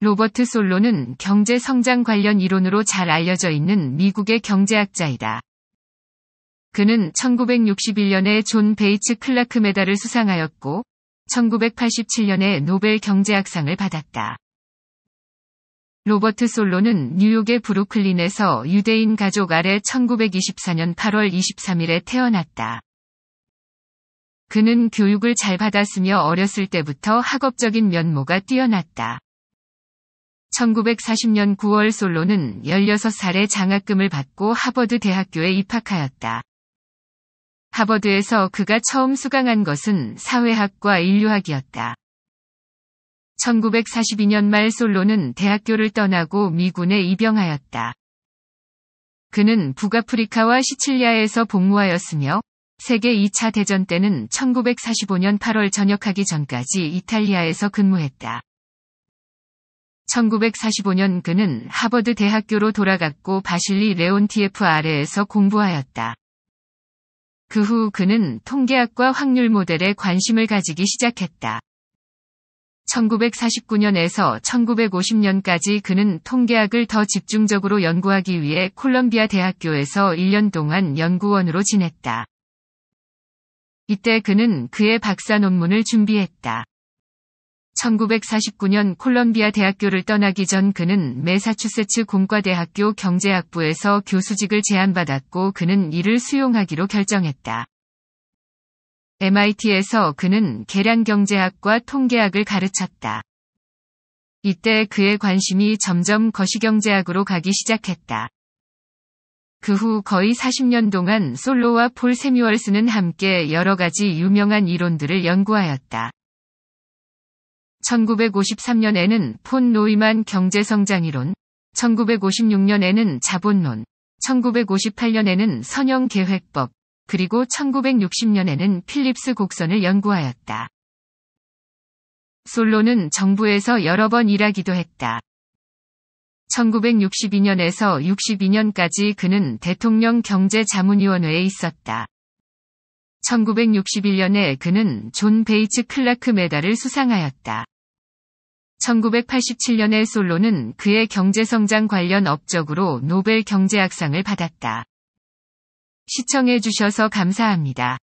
로버트 솔로는 경제 성장 관련 이론으로 잘 알려져 있는 미국의 경제학자이다. 그는 1961년에 존 베이츠 클라크 메달을 수상하였고, 1987년에 노벨 경제학상을 받았다. 로버트 솔로는 뉴욕의 브루클린에서 유대인 가족 아래 1924년 8월 23일에 태어났다. 그는 교육을 잘 받았으며 어렸을 때부터 학업적인 면모가 뛰어났다. 1940년 9월 솔로는 16살에 장학금을 받고 하버드 대학교에 입학하였다. 하버드에서 그가 처음 수강한 것은 사회학과 인류학이었다. 1942년 말 솔로는 대학교를 떠나고 미군에 입영하였다. 그는 북아프리카와 시칠리아에서 복무하였으며 세계 2차 대전 때는 1945년 8월 전역하기 전까지 이탈리아에서 근무했다. 1945년 그는 하버드 대학교로 돌아갔고 바실리 레온티에프 아래에서 공부하였다. 그 후 그는 통계학과 확률 모델에 관심을 가지기 시작했다. 1949년에서 1950년까지 그는 통계학을 더 집중적으로 연구하기 위해 콜럼비아 대학교에서 1년 동안 연구원으로 지냈다. 이때 그는 그의 박사 논문을 준비했다. 1949년 콜럼비아 대학교를 떠나기 전 그는 매사추세츠 공과대학교 경제학부에서 교수직을 제안받았고 그는 이를 수용하기로 결정했다. MIT에서 그는 계량경제학과 통계학을 가르쳤다. 이때 그의 관심이 점점 거시경제학으로 가기 시작했다. 그 후 거의 40년 동안 솔로와 폴 세뮤얼스는 함께 여러 가지 유명한 이론들을 연구하였다. 1953년에는 폰 노이만 경제성장이론, 1956년에는 자본론, 1958년에는 선형계획법, 그리고 1960년에는 필립스 곡선을 연구하였다. 솔로는 정부에서 여러 번 일하기도 했다. 1962년에서 62년까지 그는 대통령 경제자문위원회에 있었다. 1961년에 그는 존 베이츠 클라크 메달을 수상하였다. 1987년에 솔로는 그의 경제성장 관련 업적으로 노벨 경제학상을 받았다. 시청해주셔서 감사합니다.